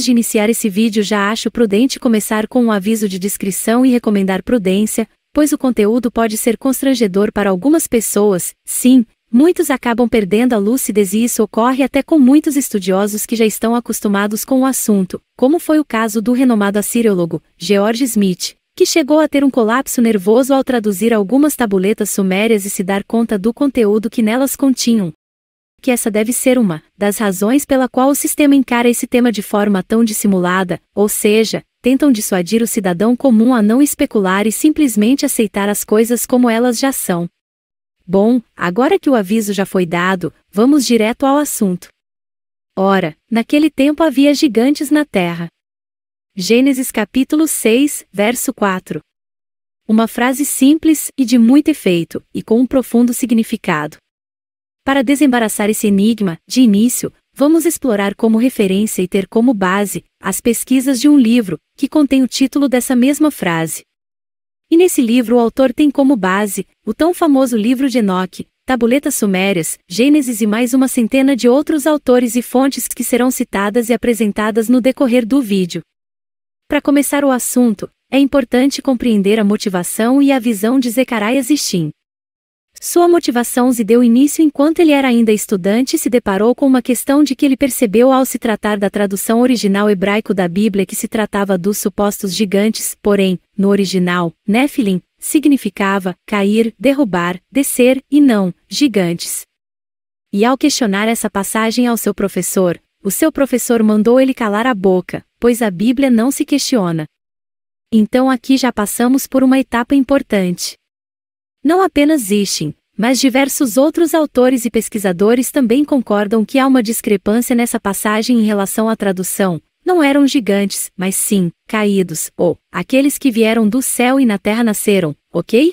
Antes de iniciar esse vídeo já acho prudente começar com um aviso de descrição e recomendar prudência, pois o conteúdo pode ser constrangedor para algumas pessoas, sim, muitos acabam perdendo a lucidez e isso ocorre até com muitos estudiosos que já estão acostumados com o assunto, como foi o caso do renomado assiriólogo, George Smith, que chegou a ter um colapso nervoso ao traduzir algumas tabuletas sumérias e se dar conta do conteúdo que nelas continham, que essa deve ser uma das razões pela qual o sistema encara esse tema de forma tão dissimulada, ou seja, tentam dissuadir o cidadão comum a não especular e simplesmente aceitar as coisas como elas já são. Bom, agora que o aviso já foi dado, vamos direto ao assunto. Ora, naquele tempo havia gigantes na terra. Gênesis capítulo 6, verso 4. Uma frase simples e de muito efeito, e com um profundo significado. Para desembaraçar esse enigma, de início, vamos explorar como referência e ter como base as pesquisas de um livro que contém o título dessa mesma frase. E nesse livro o autor tem como base o tão famoso livro de Enoque, Tabuletas Sumérias, Gênesis e mais uma centena de outros autores e fontes que serão citadas e apresentadas no decorrer do vídeo. Para começar o assunto, é importante compreender a motivação e a visão de Zecarias e Shin. Sua motivação se deu início enquanto ele era ainda estudante e se deparou com uma questão de que ele percebeu ao se tratar da tradução original hebraico da Bíblia que se tratava dos supostos gigantes, porém, no original, Nephilim, significava cair, derrubar, descer, e não, gigantes. E ao questionar essa passagem ao seu professor, o seu professor mandou ele calar a boca, pois a Bíblia não se questiona. Então aqui já passamos por uma etapa importante. Não apenas Ishin, mas diversos outros autores e pesquisadores também concordam que há uma discrepância nessa passagem em relação à tradução. Não eram gigantes, mas sim, caídos, ou aqueles que vieram do céu e na terra nasceram, ok?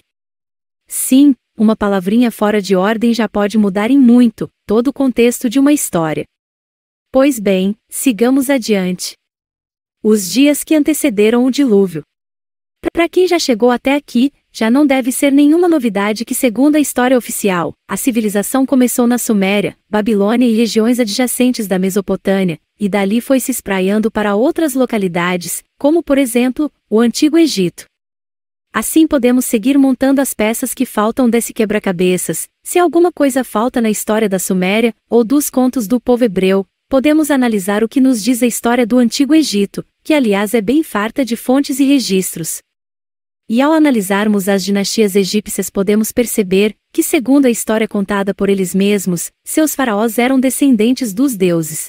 Sim, uma palavrinha fora de ordem já pode mudar em muito todo o contexto de uma história. Pois bem, sigamos adiante. Os dias que antecederam o dilúvio. Para quem já chegou até aqui, já não deve ser nenhuma novidade que, segundo a história oficial, a civilização começou na Suméria, Babilônia e regiões adjacentes da Mesopotâmia, e dali foi se espraiando para outras localidades, como por exemplo, o Antigo Egito. Assim podemos seguir montando as peças que faltam desse quebra-cabeças. Se alguma coisa falta na história da Suméria, ou dos contos do povo hebreu, podemos analisar o que nos diz a história do Antigo Egito, que aliás é bem farta de fontes e registros. E ao analisarmos as dinastias egípcias, podemos perceber que, segundo a história contada por eles mesmos, seus faraós eram descendentes dos deuses.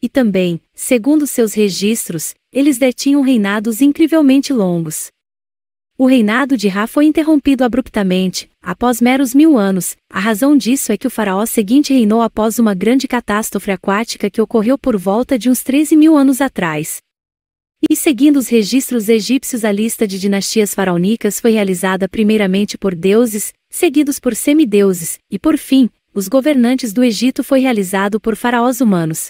E também, segundo seus registros, eles detinham reinados incrivelmente longos. O reinado de Ra foi interrompido abruptamente, após meros mil anos. A razão disso é que o faraó seguinte reinou após uma grande catástrofe aquática que ocorreu por volta de uns 13 mil anos atrás. E seguindo os registros egípcios, a lista de dinastias faraônicas foi realizada primeiramente por deuses, seguidos por semideuses, e por fim, os governantes do Egito foi realizado por faraós humanos.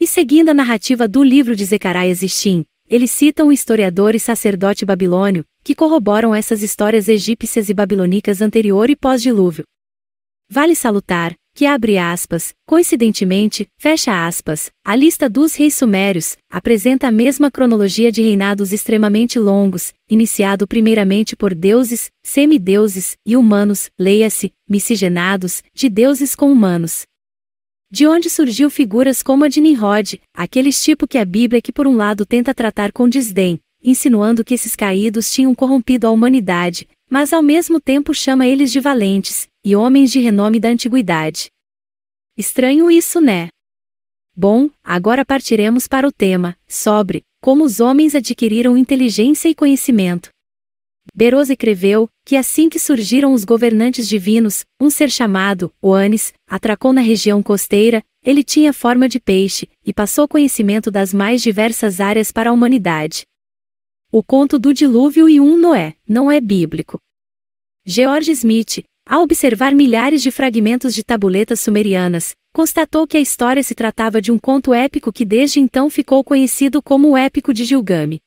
E seguindo a narrativa do livro de Zecaraias e Shin, eles citam o historiador e sacerdote babilônio, que corroboram essas histórias egípcias e babilônicas anterior e pós-dilúvio. Vale salutar, que abre aspas, coincidentemente, fecha aspas, a lista dos reis sumérios, apresenta a mesma cronologia de reinados extremamente longos, iniciado primeiramente por deuses, semideuses e humanos, leia-se, miscigenados, de deuses com humanos. De onde surgiu figuras como a de Nimrod, aqueles tipo que a Bíblia que por um lado tenta tratar com desdém, insinuando que esses caídos tinham corrompido a humanidade, mas ao mesmo tempo chama eles de valentes, e homens de renome da antiguidade. Estranho isso, né? Bom, agora partiremos para o tema, sobre como os homens adquiriram inteligência e conhecimento. Berose escreveu que assim que surgiram os governantes divinos, um ser chamado, Oanes, atracou na região costeira, ele tinha forma de peixe, e passou conhecimento das mais diversas áreas para a humanidade. O conto do dilúvio e um Noé não é bíblico. George Smith, ao observar milhares de fragmentos de tabuletas sumerianas, constatou que a história se tratava de um conto épico que desde então ficou conhecido como o Épico de Gilgamesh.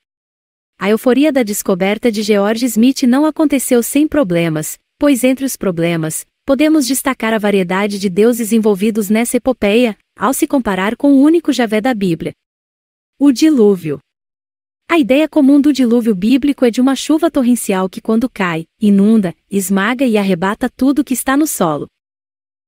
A euforia da descoberta de George Smith não aconteceu sem problemas, pois entre os problemas, podemos destacar a variedade de deuses envolvidos nessa epopeia, ao se comparar com o único Javé da Bíblia. O dilúvio. A ideia comum do dilúvio bíblico é de uma chuva torrencial que, quando cai, inunda, esmaga e arrebata tudo que está no solo.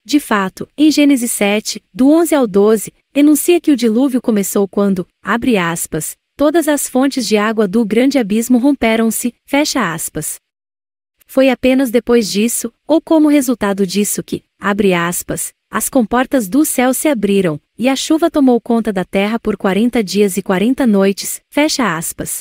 De fato, em Gênesis 7, do 11 ao 12, enuncia que o dilúvio começou quando, abre aspas, todas as fontes de água do grande abismo romperam-se, fecha aspas. Foi apenas depois disso, ou como resultado disso que, abre aspas, as comportas do céu se abriram, e a chuva tomou conta da terra por quarenta dias e quarenta noites, fecha aspas.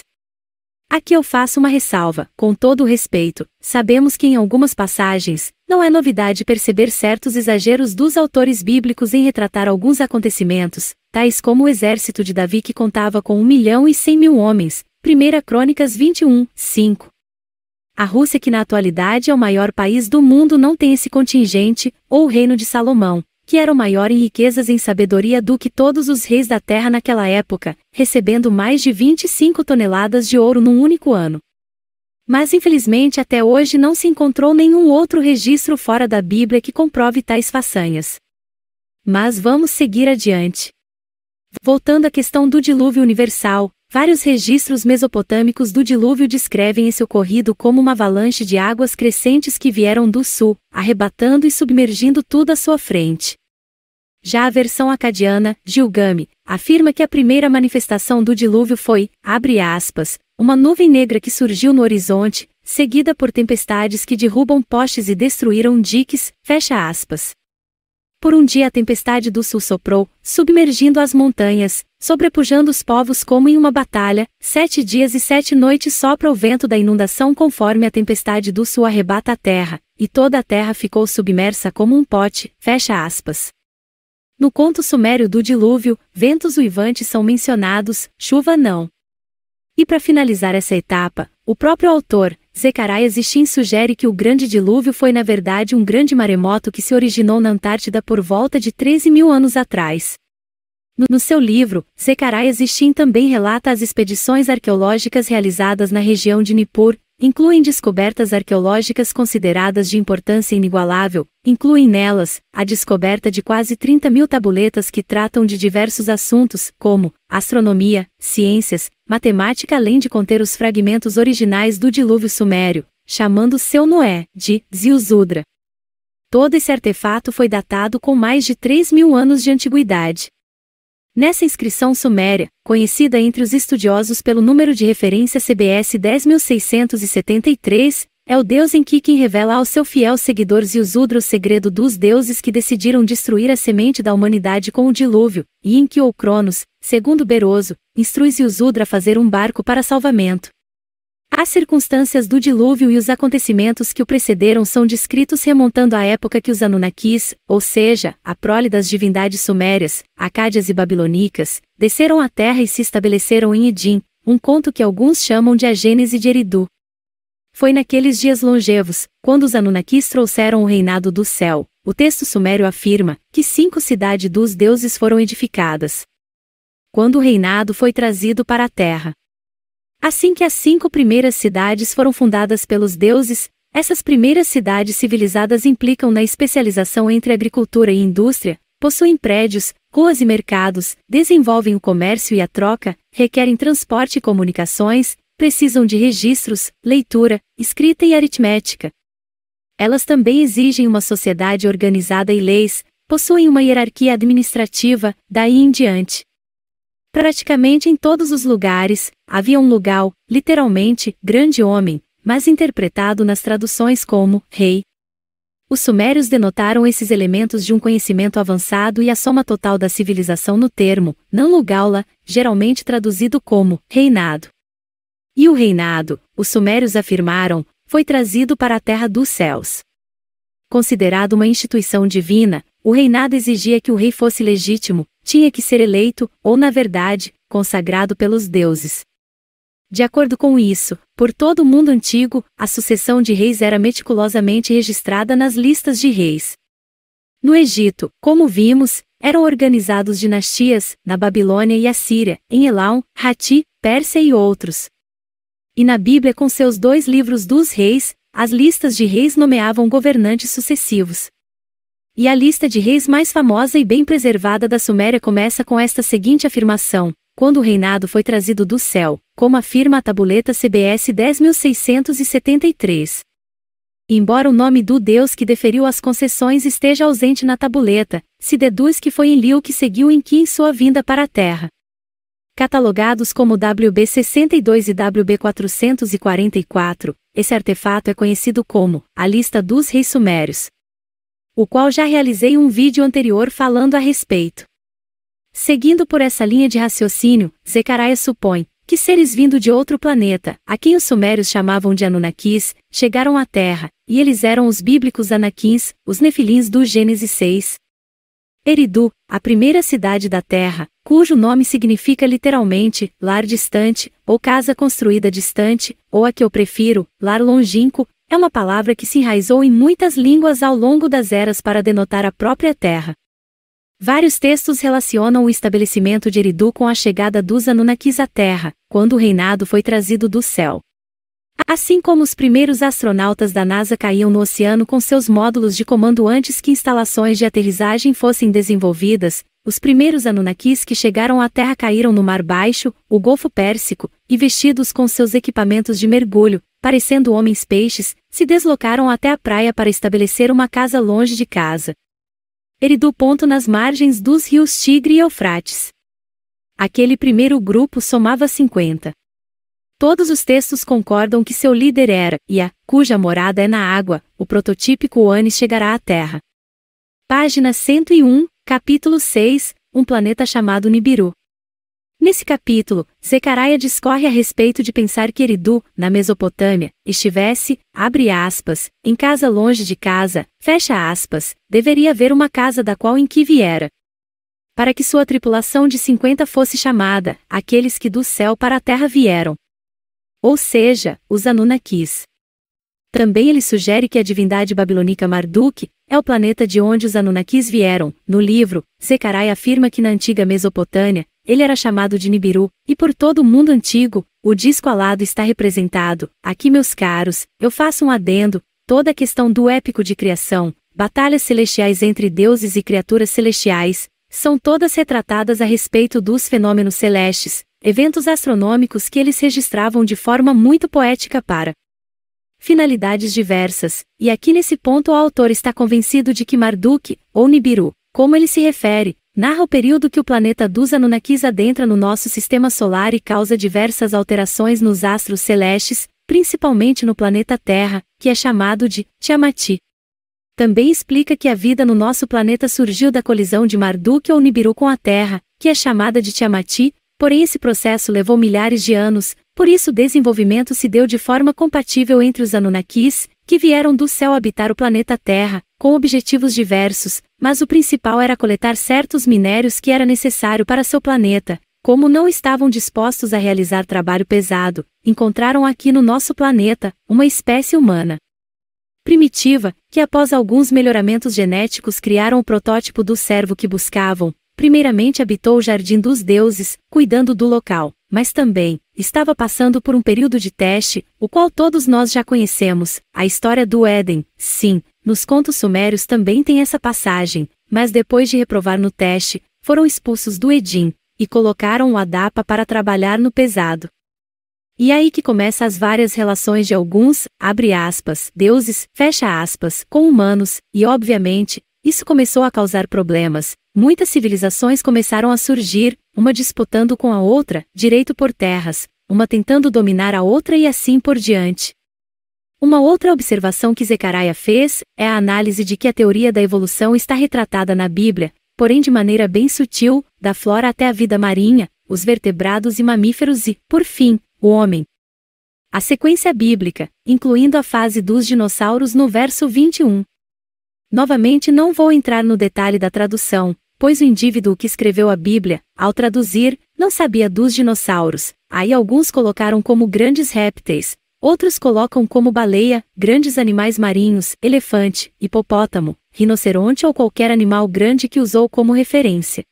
Aqui eu faço uma ressalva, com todo o respeito, sabemos que em algumas passagens, não é novidade perceber certos exageros dos autores bíblicos em retratar alguns acontecimentos, tais como o exército de Davi que contava com um milhão e cem mil homens, 1 Crônicas 21, 5. A Rússia, que na atualidade é o maior país do mundo, não tem esse contingente, ou o Reino de Salomão, que era o maior em riquezas e em sabedoria do que todos os reis da terra naquela época, recebendo mais de 25 toneladas de ouro num único ano. Mas infelizmente até hoje não se encontrou nenhum outro registro fora da Bíblia que comprove tais façanhas. Mas vamos seguir adiante. Voltando à questão do dilúvio universal, Vários registros mesopotâmicos do dilúvio descrevem esse ocorrido como uma avalanche de águas crescentes que vieram do sul, arrebatando e submergindo tudo à sua frente. Já a versão acadiana, Gilgame, afirma que a primeira manifestação do dilúvio foi, abre aspas, uma nuvem negra que surgiu no horizonte, seguida por tempestades que derrubam postes e destruíram diques, fecha aspas. Por um dia a tempestade do sul soprou, submergindo as montanhas, sobrepujando os povos como em uma batalha, sete dias e sete noites sopra o vento da inundação conforme a tempestade do sul arrebata a terra, e toda a terra ficou submersa como um pote, fecha aspas. No conto sumério do dilúvio, ventos uivantes são mencionados, chuva não. E para finalizar essa etapa, o próprio autor, Zecarias Ishin sugere que o grande dilúvio foi na verdade um grande maremoto que se originou na Antártida por volta de 13 mil anos atrás. No seu livro, Zecarias Ishin também relata as expedições arqueológicas realizadas na região de Nippur, incluem descobertas arqueológicas consideradas de importância inigualável, incluem nelas a descoberta de quase 30 mil tabuletas que tratam de diversos assuntos, como astronomia, ciências, matemática, além de conter os fragmentos originais do dilúvio sumério, chamando seu Noé de Ziusudra. Todo esse artefato foi datado com mais de 3 mil anos de antiguidade. Nessa inscrição suméria, conhecida entre os estudiosos pelo número de referência CBS 10673, é o Deus em que quem revela aos seus fiéis seguidores e o segredo dos deuses que decidiram destruir a semente da humanidade com o dilúvio, e em que ou Cronos, segundo Beroso, instrui Ziusudra a fazer um barco para salvamento. As circunstâncias do dilúvio e os acontecimentos que o precederam são descritos remontando à época que os Anunnakis, ou seja, a prole das divindades sumérias, acádias e babilônicas, desceram à terra e se estabeleceram em Edim, um conto que alguns chamam de a Gênese de Eridu. Foi naqueles dias longevos, quando os Anunnakis trouxeram o reinado do céu, o texto sumério afirma que cinco cidades dos deuses foram edificadas. Quando o reinado foi trazido para a terra, Assim que as cinco primeiras cidades foram fundadas pelos deuses, essas primeiras cidades civilizadas implicam na especialização entre agricultura e indústria, possuem prédios, ruas e mercados, desenvolvem o comércio e a troca, requerem transporte e comunicações, precisam de registros, leitura, escrita e aritmética. Elas também exigem uma sociedade organizada e leis, possuem uma hierarquia administrativa, daí em diante. Praticamente em todos os lugares, havia um lugal, literalmente, grande homem, mas interpretado nas traduções como rei. Os sumérios denotaram esses elementos de um conhecimento avançado e a soma total da civilização no termo, Nanlugaula, geralmente traduzido como reinado. E o reinado, os sumérios afirmaram, foi trazido para a terra dos céus. Considerado uma instituição divina, o reinado exigia que o rei fosse legítimo, tinha que ser eleito, ou na verdade, consagrado pelos deuses. De acordo com isso, por todo o mundo antigo, a sucessão de reis era meticulosamente registrada nas listas de reis. No Egito, como vimos, eram organizados dinastias, na Babilônia e Assíria, em Elão, Hati, Pérsia e outros. E na Bíblia, com seus dois livros dos reis, as listas de reis nomeavam governantes sucessivos. E a lista de reis mais famosa e bem preservada da Suméria começa com esta seguinte afirmação: quando o reinado foi trazido do céu, como afirma a tabuleta CBS 10673. Embora o nome do Deus que deferiu as concessões esteja ausente na tabuleta, se deduz que foi Enlil que seguiu Enki sua vinda para a Terra. Catalogados como WB62 e WB444, esse artefato é conhecido como a Lista dos Reis Sumérios, o qual já realizei um vídeo anterior falando a respeito. Seguindo por essa linha de raciocínio, Zecarias supõe que seres vindo de outro planeta, a quem os sumérios chamavam de Anunnakis, chegaram à Terra, e eles eram os bíblicos Anakins, os nefilins do Gênesis 6. Eridu, a primeira cidade da Terra, cujo nome significa literalmente lar distante, ou casa construída distante, ou a que eu prefiro, lar longínquo, é uma palavra que se enraizou em muitas línguas ao longo das eras para denotar a própria terra. Vários textos relacionam o estabelecimento de Eridu com a chegada dos Anunnakis à Terra, quando o reinado foi trazido do céu. Assim como os primeiros astronautas da NASA caíam no oceano com seus módulos de comando antes que instalações de aterrissagem fossem desenvolvidas, os primeiros Anunnakis que chegaram à Terra caíram no Mar Baixo, o Golfo Pérsico, e vestidos com seus equipamentos de mergulho, parecendo homens peixes, se deslocaram até a praia para estabelecer uma casa longe de casa. Eridu ponto nas margens dos rios Tigre e Eufrates. Aquele primeiro grupo somava 50. Todos os textos concordam que seu líder era, e a, cuja morada é na água, o prototípico Anis chegará à Terra. Página 101, Capítulo 6 Um planeta chamado Nibiru. Nesse capítulo, Zecaraia discorre a respeito de pensar que Eridu, na Mesopotâmia, estivesse, abre aspas, em casa longe de casa, fecha aspas, deveria haver uma casa da qual em que viera. Para que sua tripulação de 50 fosse chamada, aqueles que do céu para a terra vieram. Ou seja, os Anunnakis. Também ele sugere que a divindade babilônica Marduk, é o planeta de onde os Anunnakis vieram. No livro, Zekarai afirma que na antiga Mesopotâmia, ele era chamado de Nibiru, e por todo o mundo antigo, o disco alado está representado. Aqui, meus caros, eu faço um adendo, toda a questão do épico de criação, batalhas celestiais entre deuses e criaturas celestiais, são todas retratadas a respeito dos fenômenos celestes, eventos astronômicos que eles registravam de forma muito poética para finalidades diversas, e aqui nesse ponto o autor está convencido de que Marduk, ou Nibiru, como ele se refere, narra o período que o planeta dos Anunnakis adentra no nosso sistema solar e causa diversas alterações nos astros celestes, principalmente no planeta Terra, que é chamado de Tiamati. Também explica que a vida no nosso planeta surgiu da colisão de Marduk ou Nibiru com a Terra, que é chamada de Tiamati, porém esse processo levou milhares de anos, por isso o desenvolvimento se deu de forma compatível entre os Anunnakis, que vieram do céu habitar o planeta Terra, com objetivos diversos, mas o principal era coletar certos minérios que era necessário para seu planeta. Como não estavam dispostos a realizar trabalho pesado, encontraram aqui no nosso planeta uma espécie humana primitiva, que após alguns melhoramentos genéticos criaram o protótipo do servo que buscavam. Primeiramente habitou o jardim dos deuses, cuidando do local, mas também, estava passando por um período de teste, o qual todos nós já conhecemos, a história do Éden. Sim, nos contos sumérios também tem essa passagem, mas depois de reprovar no teste, foram expulsos do Edim e colocaram o Adapa para trabalhar no pesado. E aí que começa as várias relações de alguns, abre aspas, deuses, fecha aspas, com humanos, e obviamente, isso começou a causar problemas, Muitas civilizações começaram a surgir, uma disputando com a outra, direito por terras, uma tentando dominar a outra e assim por diante. Uma outra observação que Zecaraya fez é a análise de que a teoria da evolução está retratada na Bíblia, porém de maneira bem sutil, da flora até a vida marinha, os vertebrados e mamíferos e, por fim, o homem. A sequência bíblica, incluindo a fase dos dinossauros no verso 21. Novamente não vou entrar no detalhe da tradução, pois o indivíduo que escreveu a Bíblia, ao traduzir, não sabia dos dinossauros, aí alguns colocaram como grandes répteis, outros colocam como baleia, grandes animais marinhos, elefante, hipopótamo, rinoceronte ou qualquer animal grande que usou como referência.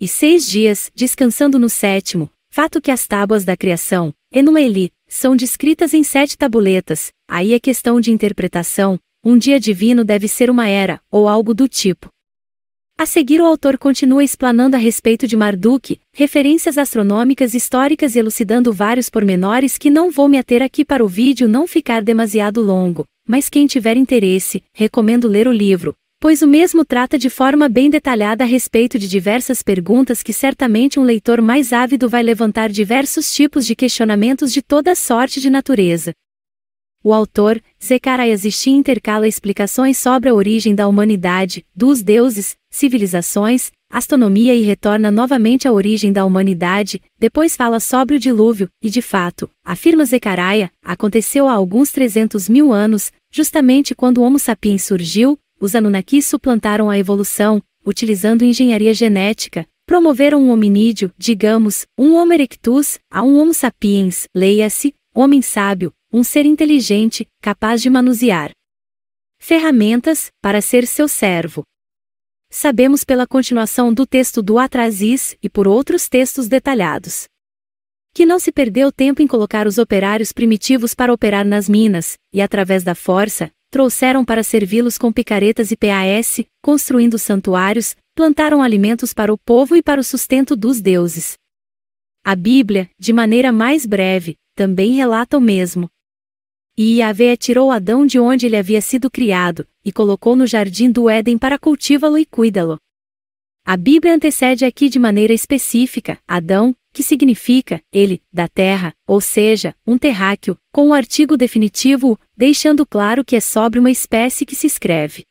E seis dias, descansando no sétimo, fato que as tábuas da criação, Enueli, são descritas em sete tabuletas, aí é questão de interpretação, um dia divino deve ser uma era, ou algo do tipo. A seguir o autor continua explanando a respeito de Marduk, referências astronômicas históricas e elucidando vários pormenores que não vou me ater aqui para o vídeo não ficar demasiado longo, mas quem tiver interesse, recomendo ler o livro, pois o mesmo trata de forma bem detalhada a respeito de diversas perguntas que certamente um leitor mais ávido vai levantar diversos tipos de questionamentos de toda sorte de natureza. O autor, Zechariah Zishin intercala explicações sobre a origem da humanidade, dos deuses, civilizações, astronomia e retorna novamente à origem da humanidade, depois fala sobre o dilúvio, e de fato, afirma Zecaraia, aconteceu há alguns 300 mil anos, justamente quando o Homo sapiens surgiu, os Anunnakis suplantaram a evolução, utilizando engenharia genética, promoveram um hominídeo, digamos, um Homo erectus, a um Homo sapiens, leia-se, homem sábio, um ser inteligente, capaz de manusear ferramentas para ser seu servo sabemos pela continuação do texto do Atrasis e por outros textos detalhados. Que não se perdeu tempo em colocar os operários primitivos para operar nas minas, e através da força, trouxeram para servi-los com picaretas e PAS, construindo santuários, plantaram alimentos para o povo e para o sustento dos deuses. A Bíblia, de maneira mais breve, também relata o mesmo. E Yahvé tirou Adão de onde ele havia sido criado, e colocou no jardim do Éden para cultivá-lo e cuidá-lo. A Bíblia antecede aqui de maneira específica, Adão, que significa, ele, da terra, ou seja, um terráqueo, com o um artigo definitivo, deixando claro que é sobre uma espécie que se escreve.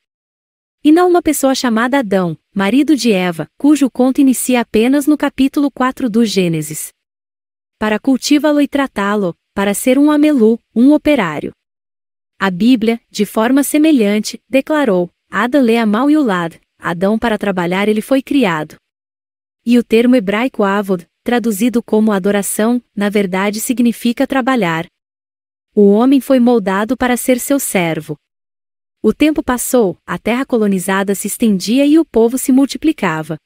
E não uma pessoa chamada Adão, marido de Eva, cujo conto inicia apenas no capítulo 4 do Gênesis. Para cultivá-lo e tratá-lo, para ser um amelu, um operário. A Bíblia, de forma semelhante, declarou: Adam lê a mal e o lad, Adão para trabalhar ele foi criado. E o termo hebraico avod, traduzido como adoração, na verdade significa trabalhar. O homem foi moldado para ser seu servo. O tempo passou, a terra colonizada se estendia e o povo se multiplicava.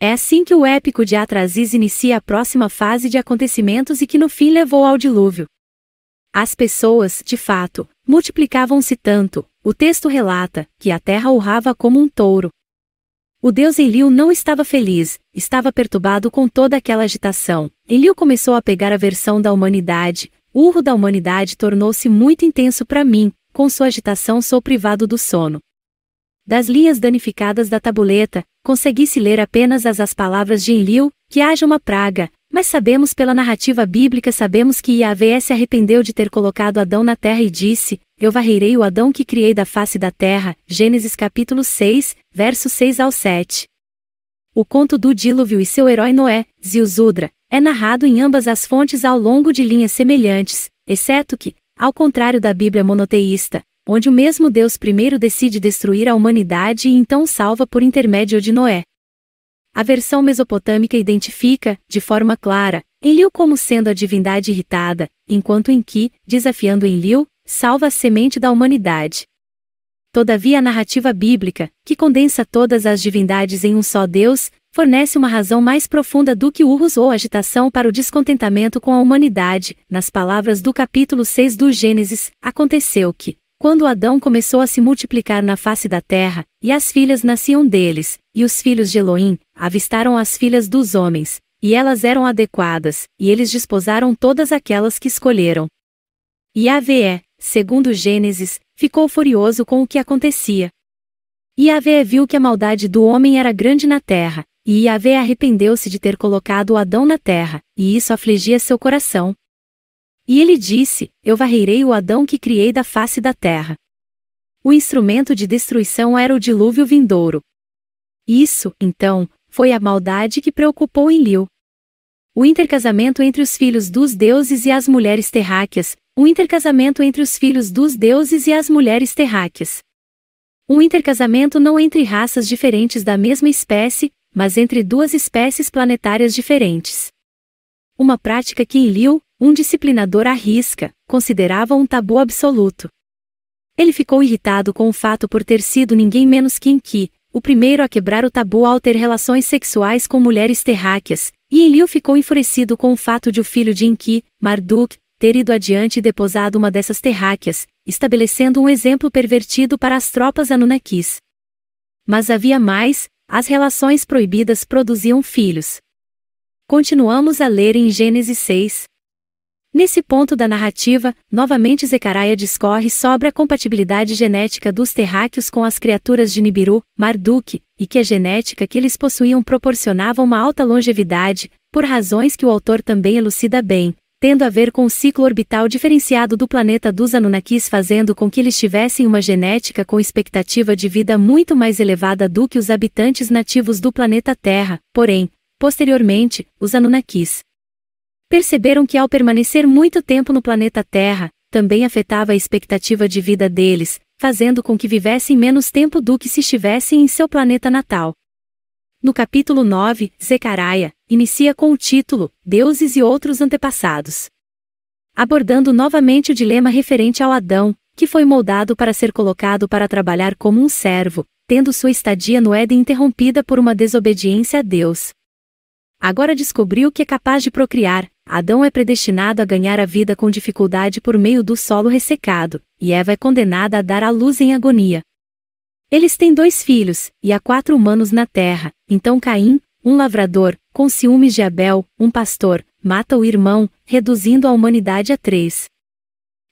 É assim que o épico de Atrasis inicia a próxima fase de acontecimentos e que no fim levou ao dilúvio. As pessoas, de fato, multiplicavam-se tanto, o texto relata, que a terra urrava como um touro. O deus Enlil não estava feliz, estava perturbado com toda aquela agitação. Enlil começou a pegar a versão da humanidade, o urro da humanidade tornou-se muito intenso para mim, com sua agitação sou privado do sono das linhas danificadas da tabuleta, conseguisse ler apenas as, as palavras de Enlil, que haja uma praga, mas sabemos pela narrativa bíblica sabemos que Yahvé se arrependeu de ter colocado Adão na terra e disse, eu varrerei o Adão que criei da face da terra, Gênesis capítulo 6, versos 6 ao 7. O conto do dilúvio e seu herói Noé, Zilzudra, é narrado em ambas as fontes ao longo de linhas semelhantes, exceto que, ao contrário da Bíblia monoteísta, onde o mesmo Deus primeiro decide destruir a humanidade e então salva por intermédio de Noé. A versão mesopotâmica identifica, de forma clara, Enlil como sendo a divindade irritada, enquanto Enki, desafiando Enlil, salva a semente da humanidade. Todavia a narrativa bíblica, que condensa todas as divindades em um só Deus, fornece uma razão mais profunda do que urros ou agitação para o descontentamento com a humanidade. Nas palavras do capítulo 6 do Gênesis, aconteceu que, quando Adão começou a se multiplicar na face da terra, e as filhas nasciam deles, e os filhos de Eloim avistaram as filhas dos homens, e elas eram adequadas, e eles desposaram todas aquelas que escolheram. E Avé, segundo Gênesis, ficou furioso com o que acontecia. E Avé viu que a maldade do homem era grande na terra, e Yahvé arrependeu-se de ter colocado Adão na terra, e isso afligia seu coração. E ele disse: Eu varrerei o Adão que criei da face da terra. O instrumento de destruição era o dilúvio vindouro. Isso, então, foi a maldade que preocupou Liu. O intercasamento entre os filhos dos deuses e as mulheres terráqueas, O intercasamento entre os filhos dos deuses e as mulheres terráqueas. Um intercasamento não entre raças diferentes da mesma espécie, mas entre duas espécies planetárias diferentes. Uma prática que Liu, um disciplinador à risca, considerava um tabu absoluto. Ele ficou irritado com o fato por ter sido ninguém menos que Enki, o primeiro a quebrar o tabu ao ter relações sexuais com mulheres terráqueas, e Enlil ficou enfurecido com o fato de o filho de Enki, Marduk, ter ido adiante e deposado uma dessas terráqueas, estabelecendo um exemplo pervertido para as tropas Anunnakis. Mas havia mais, as relações proibidas produziam filhos. Continuamos a ler em Gênesis 6. Nesse ponto da narrativa, novamente Zechariah discorre sobre a compatibilidade genética dos terráqueos com as criaturas de Nibiru, Marduk, e que a genética que eles possuíam proporcionava uma alta longevidade, por razões que o autor também elucida bem, tendo a ver com o ciclo orbital diferenciado do planeta dos Anunnakis fazendo com que eles tivessem uma genética com expectativa de vida muito mais elevada do que os habitantes nativos do planeta Terra, porém, posteriormente, os Anunnakis Perceberam que ao permanecer muito tempo no planeta Terra, também afetava a expectativa de vida deles, fazendo com que vivessem menos tempo do que se estivessem em seu planeta natal. No capítulo 9, Zecaraia, inicia com o título Deuses e Outros Antepassados. Abordando novamente o dilema referente ao Adão, que foi moldado para ser colocado para trabalhar como um servo, tendo sua estadia no Éden interrompida por uma desobediência a Deus. Agora descobriu que é capaz de procriar, Adão é predestinado a ganhar a vida com dificuldade por meio do solo ressecado, e Eva é condenada a dar à luz em agonia. Eles têm dois filhos, e há quatro humanos na terra, então Caim, um lavrador, com ciúmes de Abel, um pastor, mata o irmão, reduzindo a humanidade a três.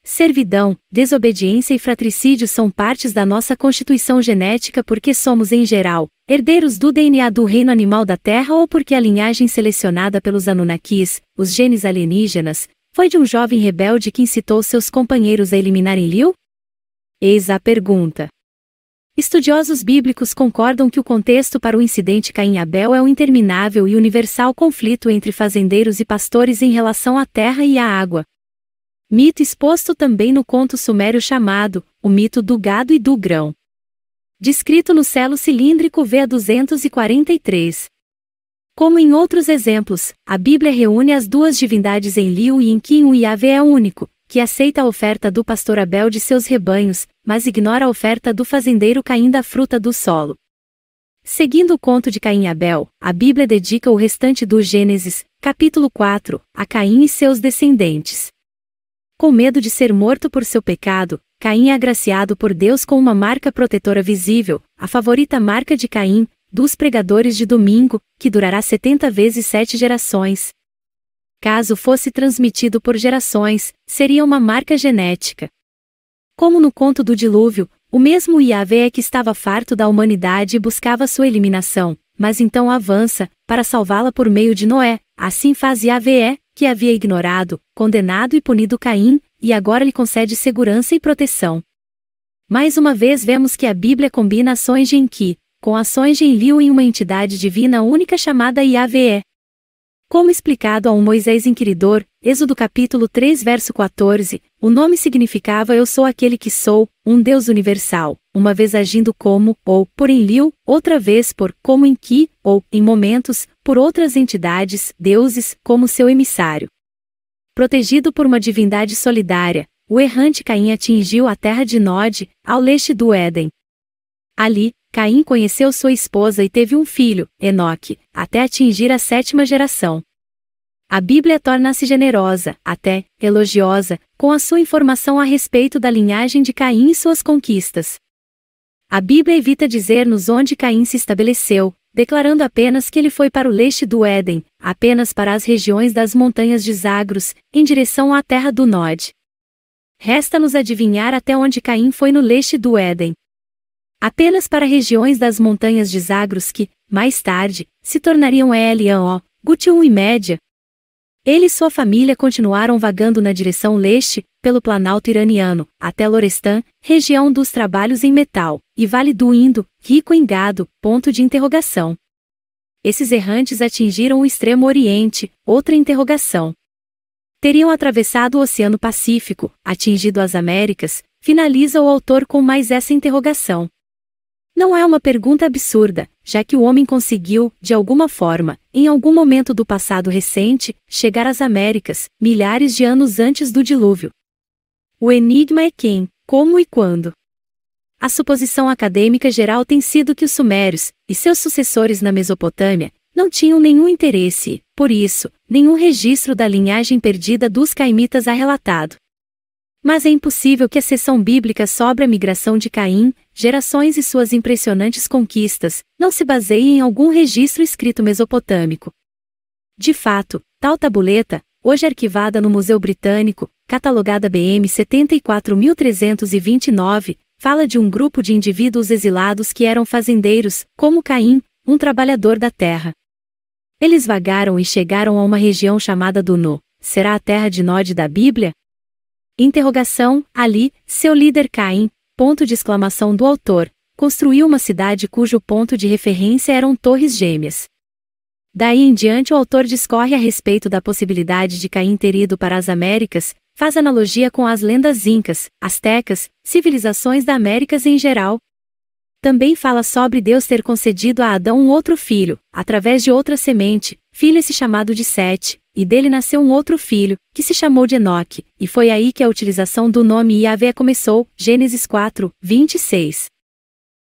Servidão, desobediência e fratricídio são partes da nossa constituição genética porque somos, em geral, herdeiros do DNA do reino animal da Terra ou porque a linhagem selecionada pelos Anunnakis, os genes alienígenas, foi de um jovem rebelde que incitou seus companheiros a eliminarem Liu? Eis a pergunta. Estudiosos bíblicos concordam que o contexto para o incidente Caim Abel é o um interminável e universal conflito entre fazendeiros e pastores em relação à terra e à água, Mito exposto também no conto sumério chamado O Mito do Gado e do Grão. Descrito no celo cilíndrico V243. Como em outros exemplos, a Bíblia reúne as duas divindades em Liu e em quem o Yahvé é único, que aceita a oferta do pastor Abel de seus rebanhos, mas ignora a oferta do fazendeiro Caim da fruta do solo. Seguindo o conto de Caim e Abel, a Bíblia dedica o restante do Gênesis, capítulo 4, a Caim e seus descendentes. Com medo de ser morto por seu pecado, Caim é agraciado por Deus com uma marca protetora visível, a favorita marca de Caim, dos pregadores de domingo, que durará 70 vezes sete gerações. Caso fosse transmitido por gerações, seria uma marca genética. Como no conto do dilúvio, o mesmo Yahvé é que estava farto da humanidade e buscava sua eliminação, mas então avança, para salvá-la por meio de Noé, assim faz Yahvé, que havia ignorado, condenado e punido Caim, e agora lhe concede segurança e proteção. Mais uma vez vemos que a Bíblia combina ações de Enki, com ações de Enlil em uma entidade divina única chamada Yahvé. Como explicado a um Moisés inquiridor, Êxodo capítulo 3 verso 14, o nome significava Eu sou aquele que sou, um Deus universal, uma vez agindo como, ou, por Enlil, outra vez por, como em que, ou, em momentos, por outras entidades, deuses, como seu emissário. Protegido por uma divindade solidária, o errante Caim atingiu a terra de Nod, ao leste do Éden. Ali, Caim conheceu sua esposa e teve um filho, Enoque, até atingir a sétima geração. A Bíblia torna-se generosa, até elogiosa, com a sua informação a respeito da linhagem de Caim e suas conquistas. A Bíblia evita dizer-nos onde Caim se estabeleceu, declarando apenas que ele foi para o leste do Éden, apenas para as regiões das montanhas de Zagros, em direção à terra do Nod. Resta-nos adivinhar até onde Caim foi no leste do Éden. Apenas para regiões das montanhas de Zagros que, mais tarde, se tornariam Elião, Gutium e Média. Ele e sua família continuaram vagando na direção leste, pelo Planalto iraniano, até Lorestan, região dos trabalhos em metal, e Vale do Indo, rico em gado, ponto de interrogação. Esses errantes atingiram o Extremo Oriente, outra interrogação. Teriam atravessado o Oceano Pacífico, atingido as Américas, finaliza o autor com mais essa interrogação. Não é uma pergunta absurda, já que o homem conseguiu, de alguma forma, em algum momento do passado recente, chegar às Américas, milhares de anos antes do dilúvio, o enigma é quem, como e quando. A suposição acadêmica geral tem sido que os sumérios e seus sucessores na Mesopotâmia não tinham nenhum interesse, por isso, nenhum registro da linhagem perdida dos caimitas há relatado. Mas é impossível que a seção bíblica sobre a migração de Caim, gerações e suas impressionantes conquistas, não se baseie em algum registro escrito mesopotâmico. De fato, tal tabuleta, hoje arquivada no Museu Britânico, catalogada BM 74329, fala de um grupo de indivíduos exilados que eram fazendeiros, como Caim, um trabalhador da terra. Eles vagaram e chegaram a uma região chamada do Será a terra de Nod da Bíblia? Interrogação, ali, seu líder Caim, ponto de exclamação do autor, construiu uma cidade cujo ponto de referência eram torres gêmeas. Daí em diante o autor discorre a respeito da possibilidade de Caim ter ido para as Américas, faz analogia com as lendas incas, astecas, civilizações da Américas em geral. Também fala sobre Deus ter concedido a Adão um outro filho, através de outra semente, filho esse chamado de Sete, e dele nasceu um outro filho, que se chamou de Enoque, e foi aí que a utilização do nome Yahvé começou, Gênesis 4, 26.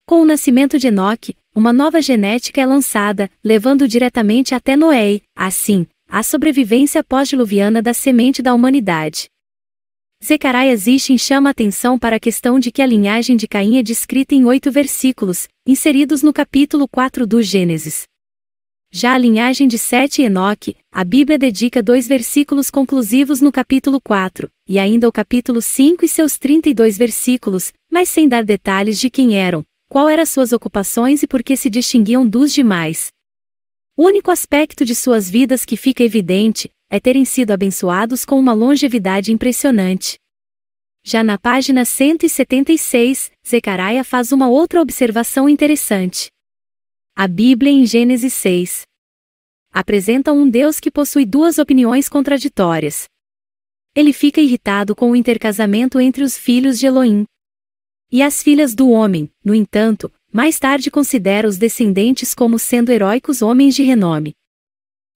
Com o nascimento de Enoque, uma nova genética é lançada, levando diretamente até Noé, assim, a sobrevivência pós-diluviana da semente da humanidade. Zecarias Ishin chama atenção para a questão de que a linhagem de Caim é descrita em oito versículos, inseridos no capítulo 4 do Gênesis. Já a linhagem de Sete e Enoque, a Bíblia dedica dois versículos conclusivos no capítulo 4, e ainda o capítulo 5 e seus 32 versículos, mas sem dar detalhes de quem eram, qual eram suas ocupações e por que se distinguiam dos demais. O único aspecto de suas vidas que fica evidente é terem sido abençoados com uma longevidade impressionante. Já na página 176, Zecariah faz uma outra observação interessante. A Bíblia em Gênesis 6 apresenta um Deus que possui duas opiniões contraditórias. Ele fica irritado com o intercasamento entre os filhos de Elohim, e as filhas do homem, no entanto, mais tarde considera os descendentes como sendo heróicos homens de renome.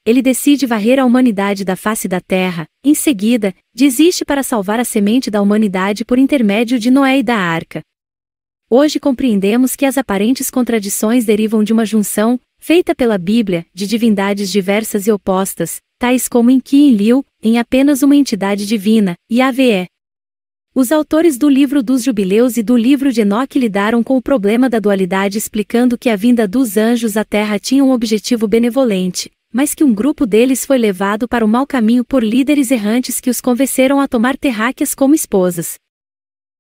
Ele decide varrer a humanidade da face da terra, em seguida, desiste para salvar a semente da humanidade por intermédio de Noé e da arca. Hoje compreendemos que as aparentes contradições derivam de uma junção, feita pela Bíblia, de divindades diversas e opostas, tais como Enki e Liu, em apenas uma entidade divina, Yahvé, os autores do livro dos Jubileus e do livro de Enoch lidaram com o problema da dualidade explicando que a vinda dos anjos à Terra tinha um objetivo benevolente, mas que um grupo deles foi levado para o mau caminho por líderes errantes que os convenceram a tomar terráqueas como esposas.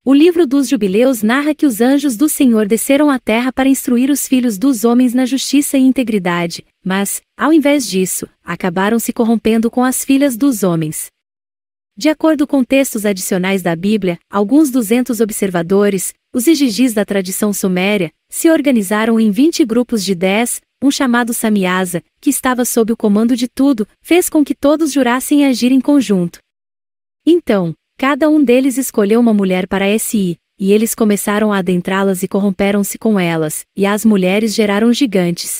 O livro dos Jubileus narra que os anjos do Senhor desceram à terra para instruir os filhos dos homens na justiça e integridade, mas, ao invés disso, acabaram se corrompendo com as filhas dos homens. De acordo com textos adicionais da Bíblia, alguns 200 observadores, os igigis da tradição suméria, se organizaram em 20 grupos de 10, um chamado Samiasa, que estava sob o comando de tudo, fez com que todos jurassem agir em conjunto. Então, cada um deles escolheu uma mulher para SI, e eles começaram a adentrá-las e corromperam-se com elas, e as mulheres geraram gigantes.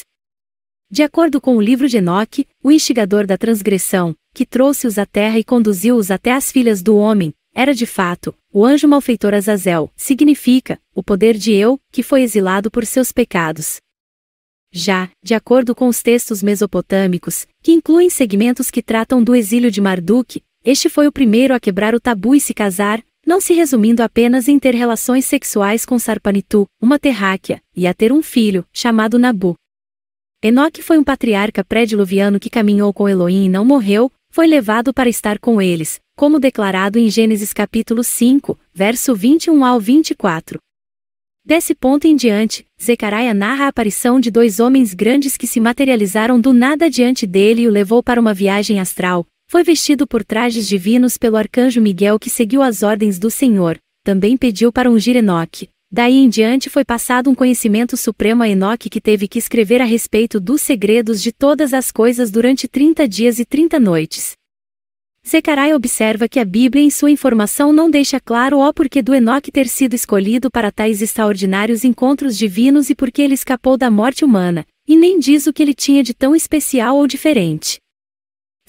De acordo com o livro de Enoque, o instigador da transgressão, que trouxe-os à terra e conduziu-os até as filhas do homem, era de fato, o anjo malfeitor Azazel, significa, o poder de Eu, que foi exilado por seus pecados. Já, de acordo com os textos mesopotâmicos, que incluem segmentos que tratam do exílio de Marduk, este foi o primeiro a quebrar o tabu e se casar, não se resumindo apenas em ter relações sexuais com Sarpanitu, uma terráquea, e a ter um filho, chamado Nabu. Enoque foi um patriarca pré-diluviano que caminhou com Elohim e não morreu, foi levado para estar com eles, como declarado em Gênesis capítulo 5, verso 21 ao 24. Desse ponto em diante, Zecaraia narra a aparição de dois homens grandes que se materializaram do nada diante dele e o levou para uma viagem astral. Foi vestido por trajes divinos pelo arcanjo Miguel que seguiu as ordens do Senhor. Também pediu para ungir Enoque, Daí em diante foi passado um conhecimento supremo a Enoque que teve que escrever a respeito dos segredos de todas as coisas durante 30 dias e 30 noites. Zecarai observa que a Bíblia em sua informação não deixa claro o porquê do Enoque ter sido escolhido para tais extraordinários encontros divinos e porque ele escapou da morte humana, e nem diz o que ele tinha de tão especial ou diferente.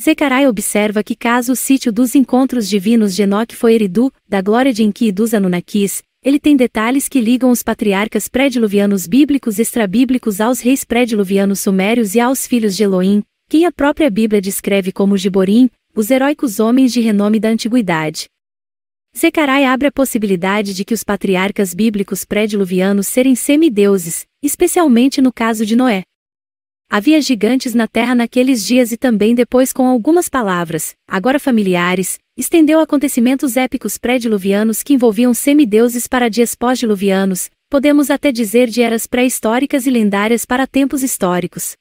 Zecarai observa que caso o sítio dos encontros divinos de Enoque foi Eridu, da glória de Enki e dos Anunnakis, ele tem detalhes que ligam os patriarcas pré-diluvianos bíblicos extrabíblicos aos reis pré-diluvianos sumérios e aos filhos de Elohim, que a própria Bíblia descreve como Giborim, os heróicos homens de renome da antiguidade. Zecarai abre a possibilidade de que os patriarcas bíblicos pré-diluvianos serem semideuses, especialmente no caso de Noé. Havia gigantes na terra naqueles dias e também depois com algumas palavras, agora familiares, estendeu acontecimentos épicos pré-diluvianos que envolviam semideuses para dias pós-diluvianos, podemos até dizer de eras pré-históricas e lendárias para tempos históricos.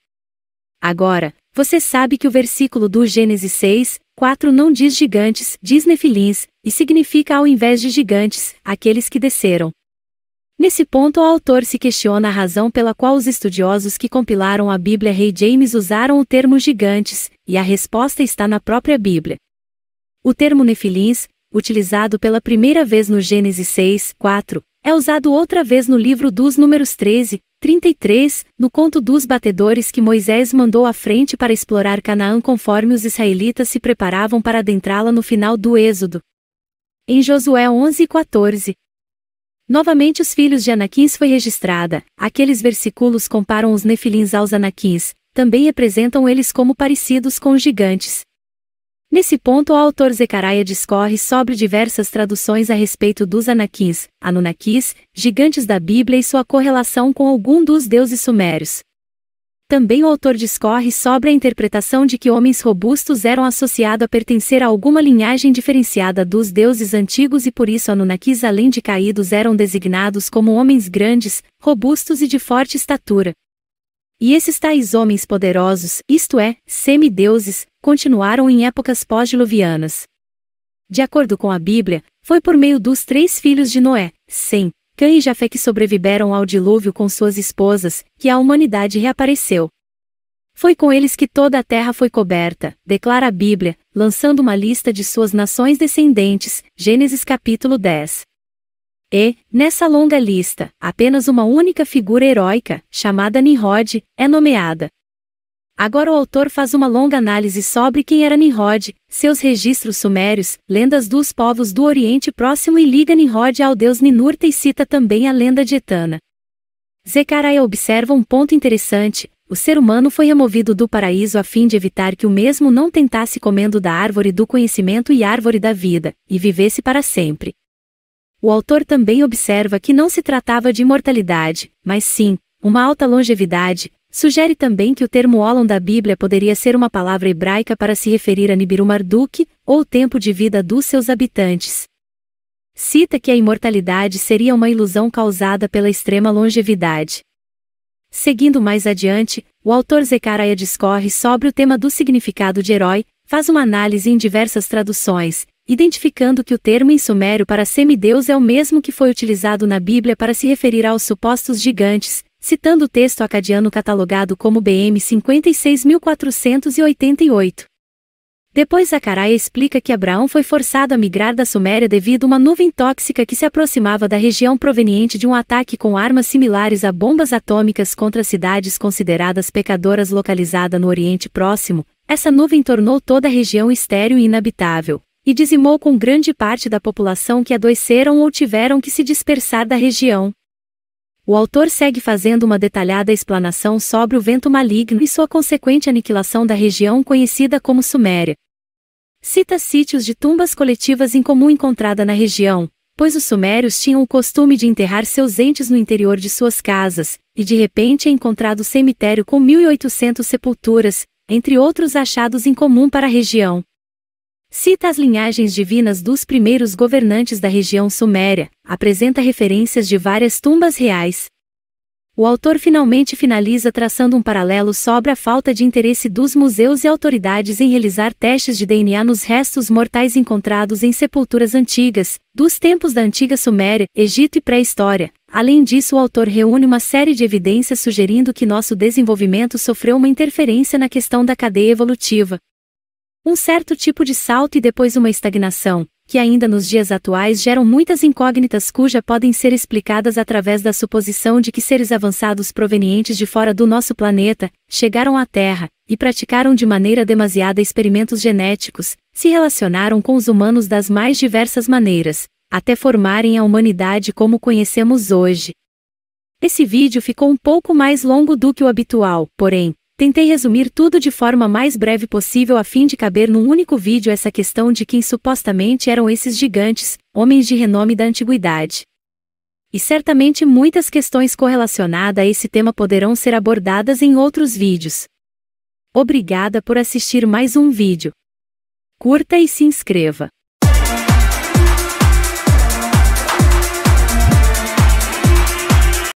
Agora, você sabe que o versículo do Gênesis 6, 4 não diz gigantes, diz nefilins, e significa ao invés de gigantes, aqueles que desceram. Nesse ponto, o autor se questiona a razão pela qual os estudiosos que compilaram a Bíblia Rei James usaram o termo gigantes, e a resposta está na própria Bíblia. O termo nefilins, utilizado pela primeira vez no Gênesis 6, 4, é usado outra vez no livro dos Números 13, 33, no conto dos batedores que Moisés mandou à frente para explorar Canaã conforme os israelitas se preparavam para adentrá-la no final do Êxodo. Em Josué 11 14, Novamente os filhos de Anaquins foi registrada, aqueles versículos comparam os nefilins aos anaquins, também representam eles como parecidos com os gigantes. Nesse ponto o autor Zecaraia discorre sobre diversas traduções a respeito dos anaquins, anunnakis, gigantes da Bíblia e sua correlação com algum dos deuses sumérios. Também o autor discorre sobre a interpretação de que homens robustos eram associados a pertencer a alguma linhagem diferenciada dos deuses antigos e por isso Anunnakis além de caídos eram designados como homens grandes, robustos e de forte estatura. E esses tais homens poderosos, isto é, semideuses, continuaram em épocas pós-diluvianas. De acordo com a Bíblia, foi por meio dos três filhos de Noé, Sem, Cã e Jafé que sobreviveram ao dilúvio com suas esposas, que a humanidade reapareceu. Foi com eles que toda a terra foi coberta, declara a Bíblia, lançando uma lista de suas nações descendentes, Gênesis capítulo 10. E, nessa longa lista, apenas uma única figura heróica, chamada Nimrod, é nomeada. Agora o autor faz uma longa análise sobre quem era Nimrod, seus registros sumérios, lendas dos povos do Oriente Próximo e liga Nimrod ao deus Ninurta e cita também a lenda de Etana. Zecariah observa um ponto interessante, o ser humano foi removido do paraíso a fim de evitar que o mesmo não tentasse comendo da árvore do conhecimento e árvore da vida, e vivesse para sempre. O autor também observa que não se tratava de imortalidade, mas sim, uma alta longevidade, Sugere também que o termo Olam da Bíblia poderia ser uma palavra hebraica para se referir a Nibiru Marduk, ou tempo de vida dos seus habitantes. Cita que a imortalidade seria uma ilusão causada pela extrema longevidade. Seguindo mais adiante, o autor Zecariah discorre sobre o tema do significado de herói, faz uma análise em diversas traduções, identificando que o termo em sumério para semideus é o mesmo que foi utilizado na Bíblia para se referir aos supostos gigantes, citando o texto acadiano catalogado como BM 56488. Depois Zacaraia explica que Abraão foi forçado a migrar da Suméria devido a uma nuvem tóxica que se aproximava da região proveniente de um ataque com armas similares a bombas atômicas contra cidades consideradas pecadoras localizada no Oriente Próximo. Essa nuvem tornou toda a região estéril e inabitável, e dizimou com grande parte da população que adoeceram ou tiveram que se dispersar da região. O autor segue fazendo uma detalhada explanação sobre o vento maligno e sua consequente aniquilação da região conhecida como Suméria. Cita sítios de tumbas coletivas incomum encontrada na região, pois os sumérios tinham o costume de enterrar seus entes no interior de suas casas, e de repente é encontrado cemitério com 1.800 sepulturas, entre outros achados em comum para a região. Cita as linhagens divinas dos primeiros governantes da região suméria, apresenta referências de várias tumbas reais. O autor finalmente finaliza traçando um paralelo sobre a falta de interesse dos museus e autoridades em realizar testes de DNA nos restos mortais encontrados em sepulturas antigas, dos tempos da antiga Suméria, Egito e pré-história. Além disso, o autor reúne uma série de evidências sugerindo que nosso desenvolvimento sofreu uma interferência na questão da cadeia evolutiva, um certo tipo de salto e depois uma estagnação, que ainda nos dias atuais geram muitas incógnitas cuja podem ser explicadas através da suposição de que seres avançados provenientes de fora do nosso planeta chegaram à Terra e praticaram de maneira demasiada experimentos genéticos, se relacionaram com os humanos das mais diversas maneiras, até formarem a humanidade como conhecemos hoje. Esse vídeo ficou um pouco mais longo do que o habitual, porém, Tentei resumir tudo de forma mais breve possível a fim de caber num único vídeo essa questão de quem supostamente eram esses gigantes, homens de renome da antiguidade. E certamente muitas questões correlacionadas a esse tema poderão ser abordadas em outros vídeos. Obrigada por assistir mais um vídeo. Curta e se inscreva.